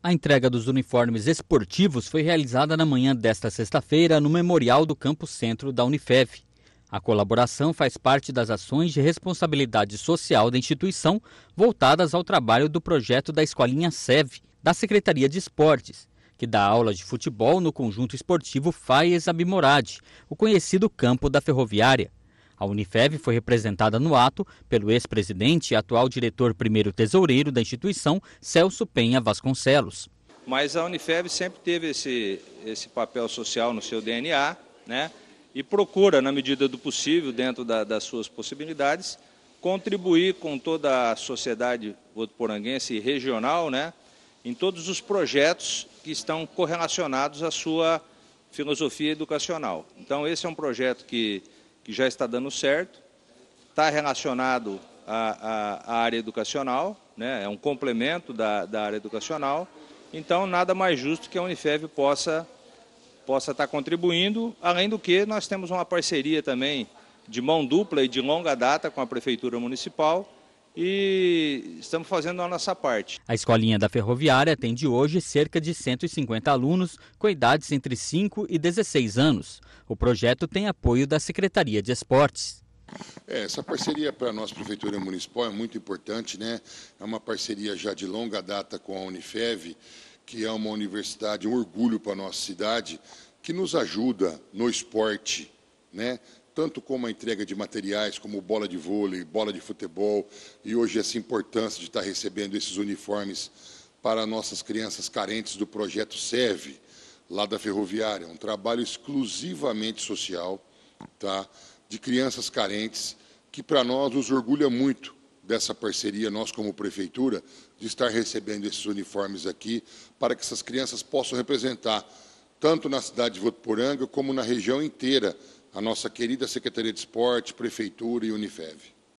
A entrega dos uniformes esportivos foi realizada na manhã desta sexta-feira no Memorial do Campo Centro da Unifev. A colaboração faz parte das ações de responsabilidade social da instituição voltadas ao trabalho do projeto da Escolinha SEV, da Secretaria de Esportes, que dá aula de futebol no conjunto esportivo Faies Abimorade, o conhecido campo da ferroviária. A Unifev foi representada no ato pelo ex-presidente e atual diretor primeiro tesoureiro da instituição, Celso Penha Vasconcelos. Mas a Unifev sempre teve esse, esse papel social no seu DNA, né? E procura, na medida do possível, dentro da, das suas possibilidades, contribuir com toda a sociedade votuporanguense e regional, né? Em todos os projetos que estão correlacionados à sua filosofia educacional. Então, esse é um projeto que que já está dando certo, está relacionado à, à, à, área educacional, né? é um complemento da, da área educacional, então nada mais justo que a Unifev possa possa estar tá contribuindo, além do que nós temos uma parceria também de mão dupla e de longa data com a Prefeitura Municipal, e estamos fazendo a nossa parte. A escolinha da Ferroviária atende hoje cerca de 150 alunos com idades entre 5 e 16 anos. O projeto tem apoio da Secretaria de Esportes. É, essa parceria para a nossa Prefeitura Municipal é muito importante, né? É uma parceria já de longa data com a Unifev, que é uma universidade, um orgulho para a nossa cidade, que nos ajuda no esporte, né? tanto como a entrega de materiais, como bola de vôlei, bola de futebol, e hoje essa importância de estar recebendo esses uniformes para nossas crianças carentes do projeto SEV, lá da Ferroviária. É um trabalho exclusivamente social, tá? de crianças carentes, que para nós nos orgulha muito dessa parceria, nós como prefeitura, de estar recebendo esses uniformes aqui, para que essas crianças possam representar, tanto na cidade de Votuporanga, como na região inteira, a nossa querida Secretaria de Esporte, Prefeitura e Unifev.